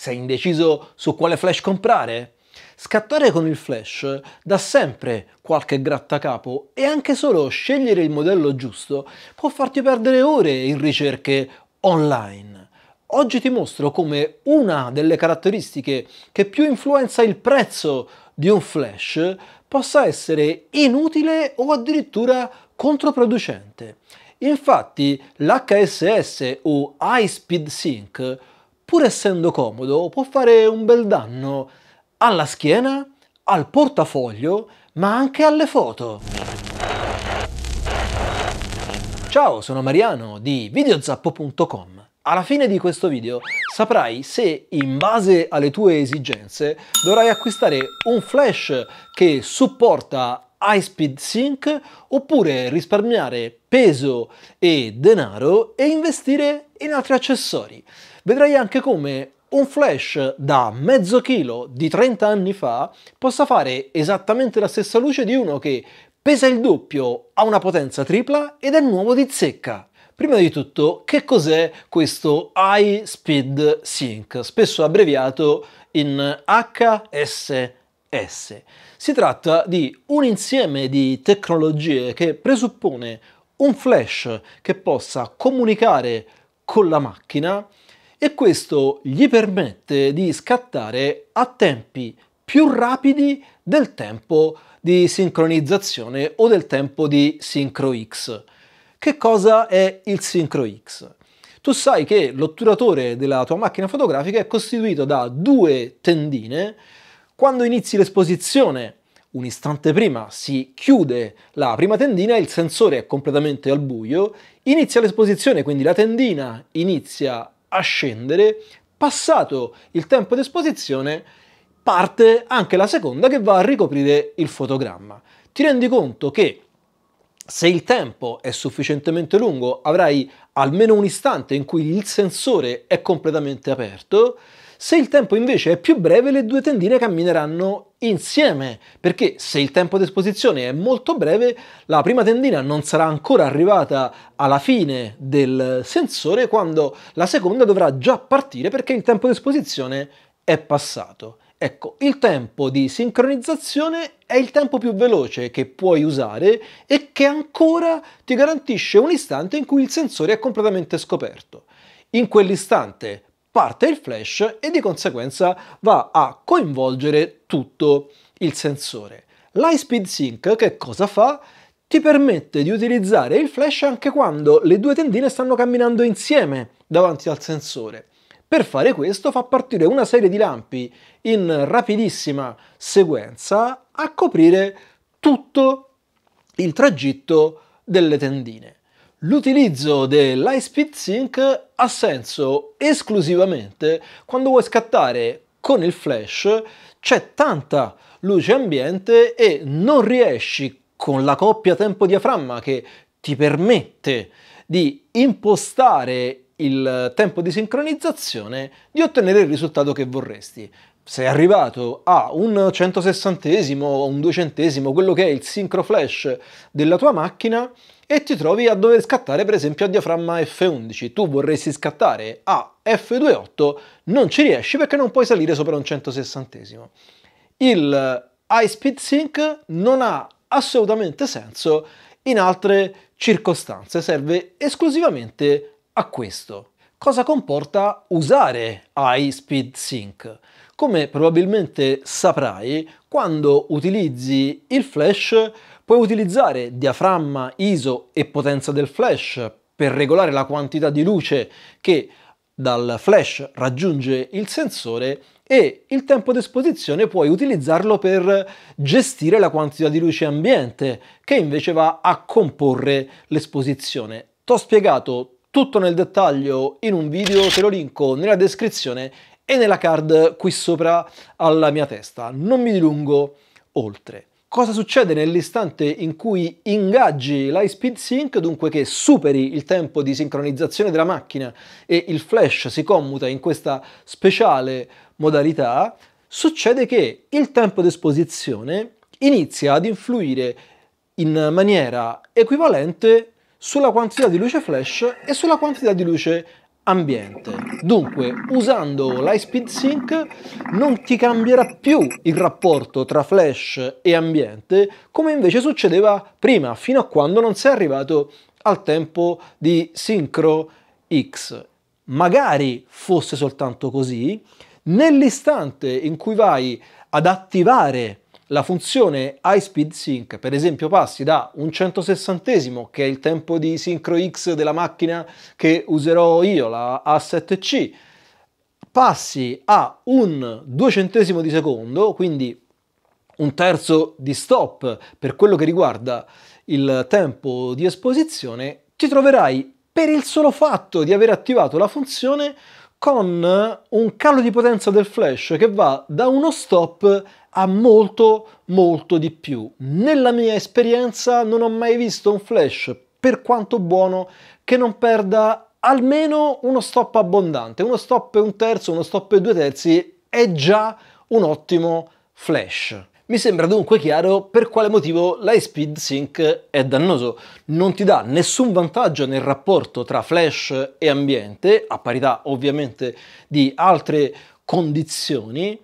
Sei indeciso su quale flash comprare? Scattare con il flash dà sempre qualche grattacapo e anche solo scegliere il modello giusto può farti perdere ore in ricerche online. Oggi ti mostro come una delle caratteristiche che più influenza il prezzo di un flash possa essere inutile o addirittura controproducente. Infatti l'HSS o High Speed Sync pur essendo comodo, può fare un bel danno alla schiena, al portafoglio, ma anche alle foto. Ciao, sono Mariano di videozappo.com. Alla fine di questo video saprai se, in base alle tue esigenze, dovrai acquistare un flash che supporta High Speed Sync oppure risparmiare peso e denaro e investire in altri accessori vedrai anche come un flash da mezzo chilo di 30 anni fa possa fare esattamente la stessa luce di uno che pesa il doppio, ha una potenza tripla ed è nuovo di zecca. Prima di tutto, che cos'è questo High Speed Sync, spesso abbreviato in HSS? Si tratta di un insieme di tecnologie che presuppone un flash che possa comunicare con la macchina e questo gli permette di scattare a tempi più rapidi del tempo di sincronizzazione o del tempo di sincro X. Che cosa è il sincro X? Tu sai che l'otturatore della tua macchina fotografica è costituito da due tendine. Quando inizi l'esposizione, un istante prima si chiude la prima tendina, il sensore è completamente al buio, inizia l'esposizione, quindi la tendina inizia a scendere, passato il tempo di esposizione parte anche la seconda che va a ricoprire il fotogramma. Ti rendi conto che se il tempo è sufficientemente lungo avrai almeno un istante in cui il sensore è completamente aperto, se il tempo invece è più breve, le due tendine cammineranno insieme, perché se il tempo di esposizione è molto breve, la prima tendina non sarà ancora arrivata alla fine del sensore quando la seconda dovrà già partire perché il tempo di esposizione è passato. Ecco, il tempo di sincronizzazione è il tempo più veloce che puoi usare e che ancora ti garantisce un istante in cui il sensore è completamente scoperto. In quell'istante parte il flash e di conseguenza va a coinvolgere tutto il sensore. L'iSpeed Sync che cosa fa? Ti permette di utilizzare il flash anche quando le due tendine stanno camminando insieme davanti al sensore. Per fare questo fa partire una serie di lampi in rapidissima sequenza a coprire tutto il tragitto delle tendine. L'utilizzo dell'iSpeed Sync ha senso esclusivamente quando vuoi scattare con il flash c'è tanta luce ambiente e non riesci con la coppia tempo-diaframma che ti permette di impostare il tempo di sincronizzazione di ottenere il risultato che vorresti. Sei arrivato a un 160esimo o un duecentesimo, quello che è il sincro flash della tua macchina, e ti trovi a dover scattare per esempio a diaframma F11. Tu vorresti scattare a F28, non ci riesci perché non puoi salire sopra un 160. Il eh, high speed sync non ha assolutamente senso in altre circostanze, serve esclusivamente a questo. Cosa comporta usare high speed sync? Come probabilmente saprai, quando utilizzi il flash Puoi utilizzare diaframma, ISO e potenza del flash per regolare la quantità di luce che dal flash raggiunge il sensore e il tempo d'esposizione puoi utilizzarlo per gestire la quantità di luce ambiente che invece va a comporre l'esposizione. T'ho spiegato tutto nel dettaglio in un video, te lo linko nella descrizione e nella card qui sopra alla mia testa. Non mi dilungo oltre. Cosa succede nell'istante in cui ingaggi l'iSpeed Sync, dunque che superi il tempo di sincronizzazione della macchina e il flash si commuta in questa speciale modalità? Succede che il tempo d'esposizione inizia ad influire in maniera equivalente sulla quantità di luce flash e sulla quantità di luce ambiente. Dunque, usando l'iSpeed Sync non ti cambierà più il rapporto tra flash e ambiente, come invece succedeva prima, fino a quando non sei arrivato al tempo di Synchro X. Magari fosse soltanto così, nell'istante in cui vai ad attivare la funzione High Speed Sync, per esempio, passi da un 160 che è il tempo di sincro X della macchina che userò io, la A7C, passi a un 2 centesimo di secondo, quindi un terzo di stop per quello che riguarda il tempo di esposizione, ti troverai per il solo fatto di aver attivato la funzione con un calo di potenza del flash che va da uno stop a molto, molto di più. Nella mia esperienza non ho mai visto un flash, per quanto buono, che non perda almeno uno stop abbondante. Uno stop e un terzo, uno stop e due terzi è già un ottimo flash. Mi sembra dunque chiaro per quale motivo l'iSpeed Sync è dannoso. Non ti dà nessun vantaggio nel rapporto tra flash e ambiente, a parità ovviamente di altre condizioni,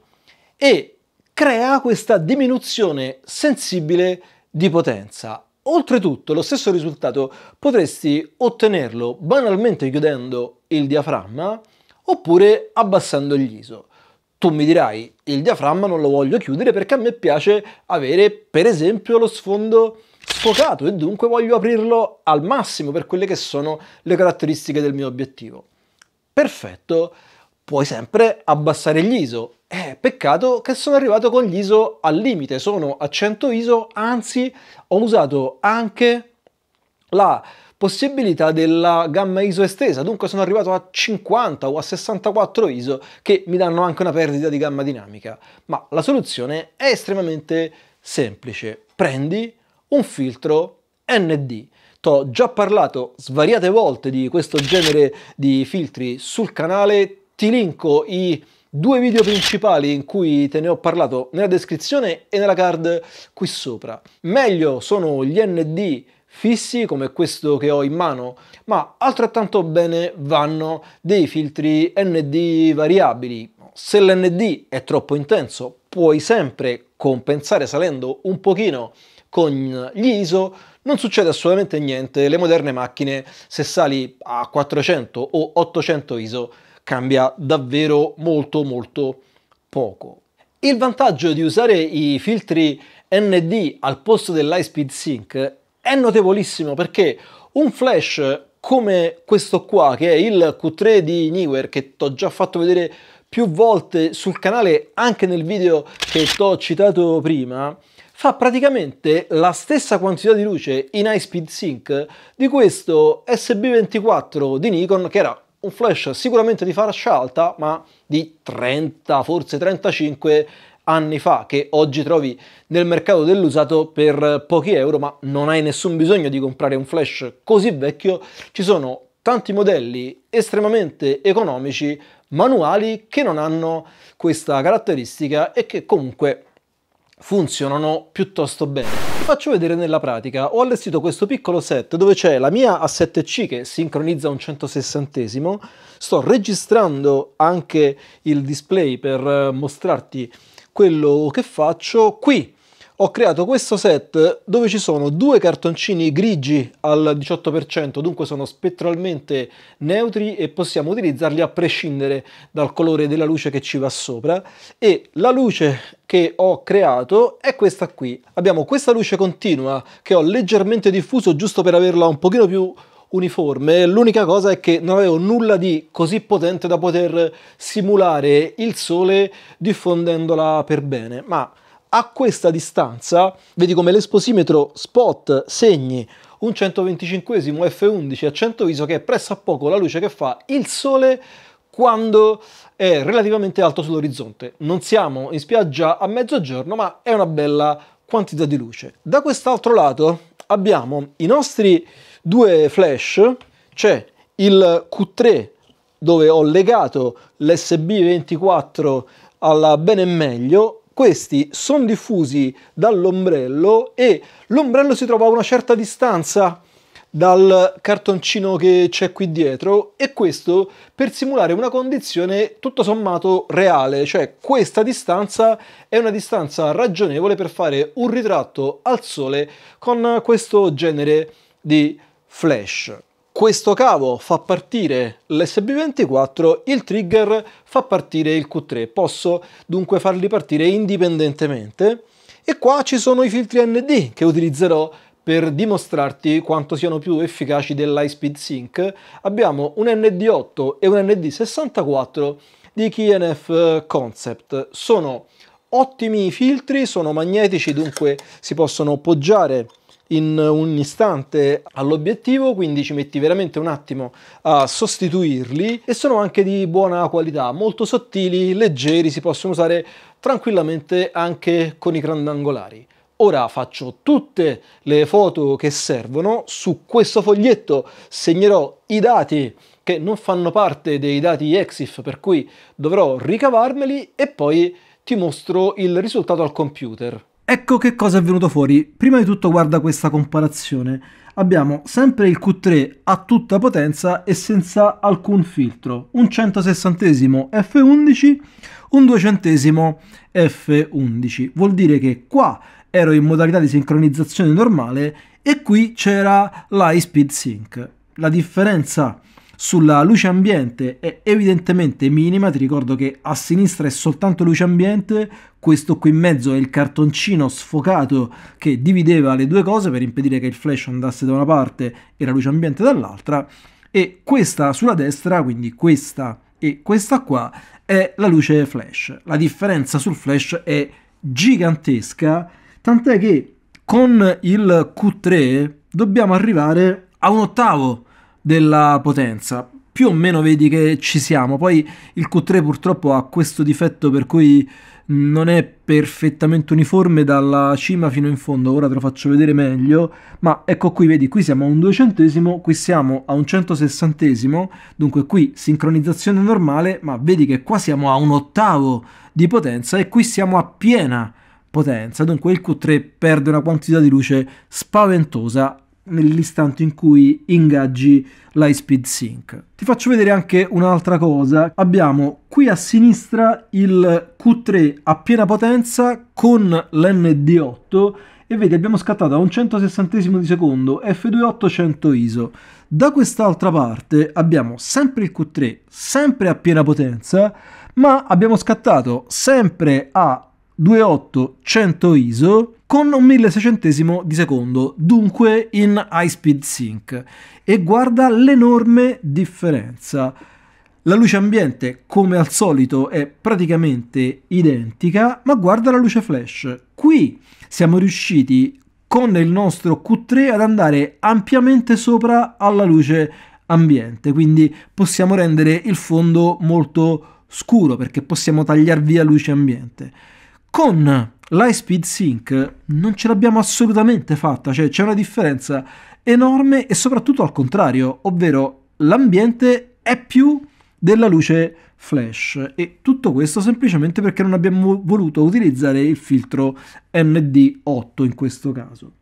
e crea questa diminuzione sensibile di potenza. Oltretutto lo stesso risultato potresti ottenerlo banalmente chiudendo il diaframma oppure abbassando gli ISO. Tu mi dirai il diaframma non lo voglio chiudere perché a me piace avere per esempio lo sfondo sfocato e dunque voglio aprirlo al massimo per quelle che sono le caratteristiche del mio obiettivo. Perfetto, puoi sempre abbassare gli ISO eh, peccato che sono arrivato con gli ISO al limite, sono a 100 ISO, anzi ho usato anche la possibilità della gamma ISO estesa, dunque sono arrivato a 50 o a 64 ISO che mi danno anche una perdita di gamma dinamica, ma la soluzione è estremamente semplice, prendi un filtro ND. T'ho già parlato svariate volte di questo genere di filtri sul canale, ti linko i due video principali in cui te ne ho parlato nella descrizione e nella card qui sopra. Meglio sono gli ND fissi come questo che ho in mano, ma altrettanto bene vanno dei filtri ND variabili. Se l'ND è troppo intenso, puoi sempre compensare salendo un pochino con gli ISO, non succede assolutamente niente. Le moderne macchine, se sali a 400 o 800 ISO, cambia davvero molto molto poco. Il vantaggio di usare i filtri ND al posto dell'High Speed Sync è notevolissimo perché un flash come questo qua, che è il Q3 di Newer, che ti ho già fatto vedere più volte sul canale, anche nel video che ti ho citato prima, fa praticamente la stessa quantità di luce in high speed sync di questo SB24 di Nikon che era un flash sicuramente di fascia alta, ma di 30, forse 35 anni fa, che oggi trovi nel mercato dell'usato per pochi euro, ma non hai nessun bisogno di comprare un flash così vecchio. Ci sono tanti modelli estremamente economici, manuali, che non hanno questa caratteristica e che comunque funzionano piuttosto bene. faccio vedere nella pratica, ho allestito questo piccolo set dove c'è la mia A7C che sincronizza un 160, esimo sto registrando anche il display per eh, mostrarti quello che faccio qui ho creato questo set dove ci sono due cartoncini grigi al 18%, dunque sono spettralmente neutri e possiamo utilizzarli a prescindere dal colore della luce che ci va sopra e la luce che ho creato è questa qui. Abbiamo questa luce continua che ho leggermente diffuso giusto per averla un pochino più uniforme, l'unica cosa è che non avevo nulla di così potente da poter simulare il sole diffondendola per bene, ma a questa distanza, vedi come l'esposimetro spot segni un 125 F11 a 100 ISO che è presso a poco la luce che fa il sole quando è relativamente alto sull'orizzonte. Non siamo in spiaggia a mezzogiorno, ma è una bella quantità di luce. Da quest'altro lato abbiamo i nostri due flash, c'è cioè il Q3 dove ho legato l'SB24 alla bene meglio questi sono diffusi dall'ombrello e l'ombrello si trova a una certa distanza dal cartoncino che c'è qui dietro e questo per simulare una condizione tutto sommato reale, cioè questa distanza è una distanza ragionevole per fare un ritratto al sole con questo genere di flash questo cavo fa partire l'SB24, il trigger fa partire il Q3. Posso dunque farli partire indipendentemente. E qua ci sono i filtri ND che utilizzerò per dimostrarti quanto siano più efficaci dell'High Speed Sync. Abbiamo un ND8 e un ND64 di KNF Concept. Sono ottimi filtri, sono magnetici, dunque si possono poggiare in un istante all'obiettivo, quindi ci metti veramente un attimo a sostituirli e sono anche di buona qualità, molto sottili, leggeri, si possono usare tranquillamente anche con i grandangolari. Ora faccio tutte le foto che servono, su questo foglietto segnerò i dati che non fanno parte dei dati EXIF per cui dovrò ricavarmeli e poi ti mostro il risultato al computer. Ecco che cosa è venuto fuori. Prima di tutto guarda questa comparazione. Abbiamo sempre il Q3 a tutta potenza e senza alcun filtro. Un 160 F11, un 200 F11. Vuol dire che qua ero in modalità di sincronizzazione normale e qui c'era l'high speed sync. La differenza sulla luce ambiente è evidentemente minima, ti ricordo che a sinistra è soltanto luce ambiente, questo qui in mezzo è il cartoncino sfocato che divideva le due cose per impedire che il flash andasse da una parte e la luce ambiente dall'altra, e questa sulla destra, quindi questa e questa qua, è la luce flash. La differenza sul flash è gigantesca, tant'è che con il Q3 dobbiamo arrivare a un ottavo della potenza. Più o meno vedi che ci siamo. Poi il Q3 purtroppo ha questo difetto per cui non è perfettamente uniforme dalla cima fino in fondo, ora te lo faccio vedere meglio, ma ecco qui, vedi, qui siamo a un duecentesimo, qui siamo a un centosessantesimo, dunque qui sincronizzazione normale, ma vedi che qua siamo a un ottavo di potenza e qui siamo a piena potenza, dunque il Q3 perde una quantità di luce spaventosa nell'istante in cui ingaggi l'iSpeed Sync. Ti faccio vedere anche un'altra cosa. Abbiamo qui a sinistra il Q3 a piena potenza con l'ND8 e vedi abbiamo scattato a un 160 di secondo F28 100 ISO. Da quest'altra parte abbiamo sempre il Q3, sempre a piena potenza, ma abbiamo scattato sempre a 28 ISO con un millesecentesimo di secondo, dunque in high speed sync. E guarda l'enorme differenza. La luce ambiente, come al solito, è praticamente identica, ma guarda la luce flash. Qui siamo riusciti con il nostro Q3 ad andare ampiamente sopra alla luce ambiente, quindi possiamo rendere il fondo molto scuro perché possiamo tagliare via luce ambiente. Con l'iSpeed Sync non ce l'abbiamo assolutamente fatta, cioè c'è una differenza enorme e soprattutto al contrario, ovvero l'ambiente è più della luce flash e tutto questo semplicemente perché non abbiamo voluto utilizzare il filtro ND8 in questo caso.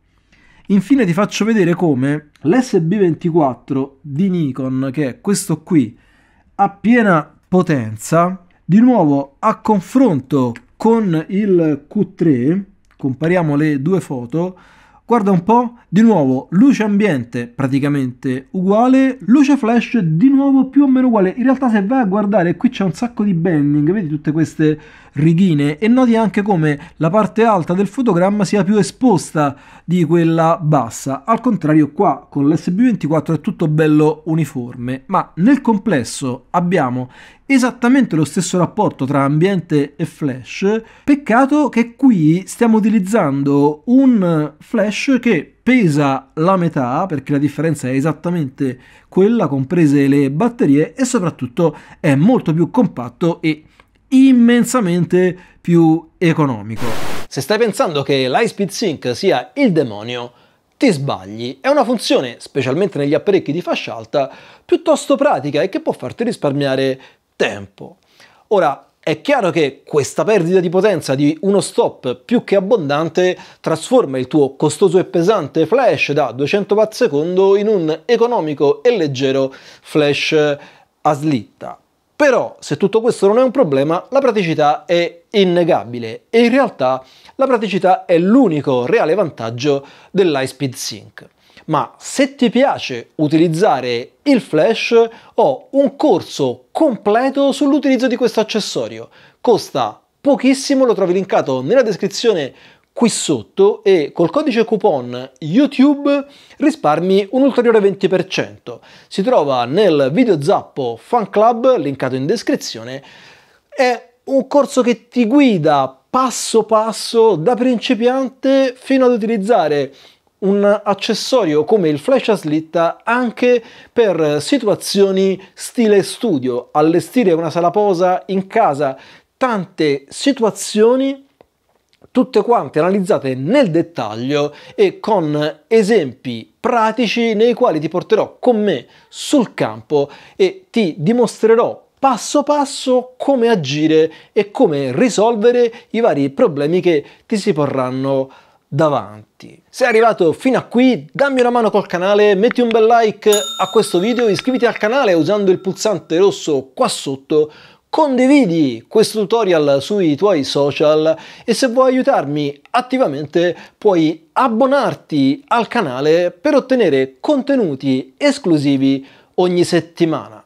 Infine ti faccio vedere come l'SB24 di Nikon, che è questo qui, a piena potenza, di nuovo a confronto con il Q3, compariamo le due foto, guarda un po', di nuovo luce ambiente praticamente uguale, luce flash di nuovo più o meno uguale, in realtà se vai a guardare qui c'è un sacco di bending, vedi tutte queste righine e noti anche come la parte alta del fotogramma sia più esposta di quella bassa. Al contrario qua con l'SB24 è tutto bello uniforme, ma nel complesso abbiamo esattamente lo stesso rapporto tra ambiente e flash, peccato che qui stiamo utilizzando un flash che pesa la metà perché la differenza è esattamente quella comprese le batterie e soprattutto è molto più compatto e immensamente più economico. Se stai pensando che l'iSpeed Sync sia il demonio, ti sbagli. È una funzione, specialmente negli apparecchi di fascia alta, piuttosto pratica e che può farti risparmiare tempo. Ora, è chiaro che questa perdita di potenza di uno stop più che abbondante trasforma il tuo costoso e pesante flash da 200 watt secondo in un economico e leggero flash a slitta. Però se tutto questo non è un problema, la praticità è innegabile e in realtà la praticità è l'unico reale vantaggio dell'iSpeed Sync. Ma se ti piace utilizzare il flash, ho un corso completo sull'utilizzo di questo accessorio. Costa pochissimo, lo trovi linkato nella descrizione qui sotto e col codice coupon YouTube risparmi un ulteriore 20%. Si trova nel video zappo fan club linkato in descrizione. È un corso che ti guida passo passo da principiante fino ad utilizzare un accessorio come il flash a slitta anche per situazioni stile studio, allestire una sala posa in casa, tante situazioni tutte quante analizzate nel dettaglio e con esempi pratici nei quali ti porterò con me sul campo e ti dimostrerò passo passo come agire e come risolvere i vari problemi che ti si porranno davanti. Sei arrivato fino a qui, dammi una mano col canale, metti un bel like a questo video, iscriviti al canale usando il pulsante rosso qua sotto condividi questo tutorial sui tuoi social e se vuoi aiutarmi attivamente puoi abbonarti al canale per ottenere contenuti esclusivi ogni settimana.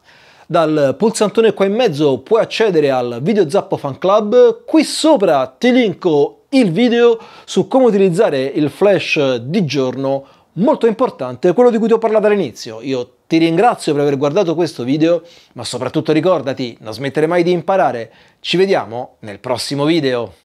Dal pulsantone qua in mezzo puoi accedere al Video Zappo Fan Club, qui sopra ti linko il video su come utilizzare il flash di giorno molto importante quello di cui ti ho parlato all'inizio. Io ti ringrazio per aver guardato questo video, ma soprattutto ricordati, non smettere mai di imparare. Ci vediamo nel prossimo video.